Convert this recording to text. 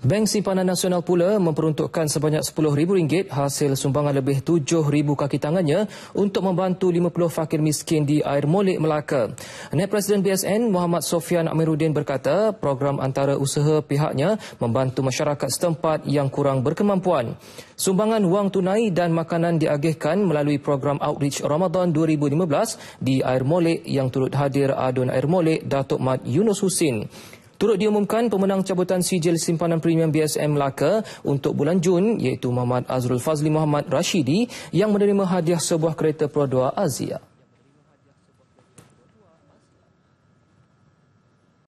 Bank Simpanan Nasional pula memperuntukkan sebanyak rm ringgit hasil sumbangan lebih 7,000 kaki tangannya untuk membantu 50 fakir miskin di Air Molek Melaka. Net Presiden BSN Muhammad Sofian Amiruddin berkata program antara usaha pihaknya membantu masyarakat setempat yang kurang berkemampuan. Sumbangan wang tunai dan makanan diagihkan melalui program Outreach Ramadan 2015 di Air Molek yang turut hadir adun Air Molek Datuk Mat Yunus Husin. Turut diumumkan pemenang cabutan sijil simpanan premium BSM Melaka untuk bulan Jun iaitu Muhammad Azrul Fazli Muhammad Rashidi yang menerima hadiah sebuah kereta Pro Prodoa Azia.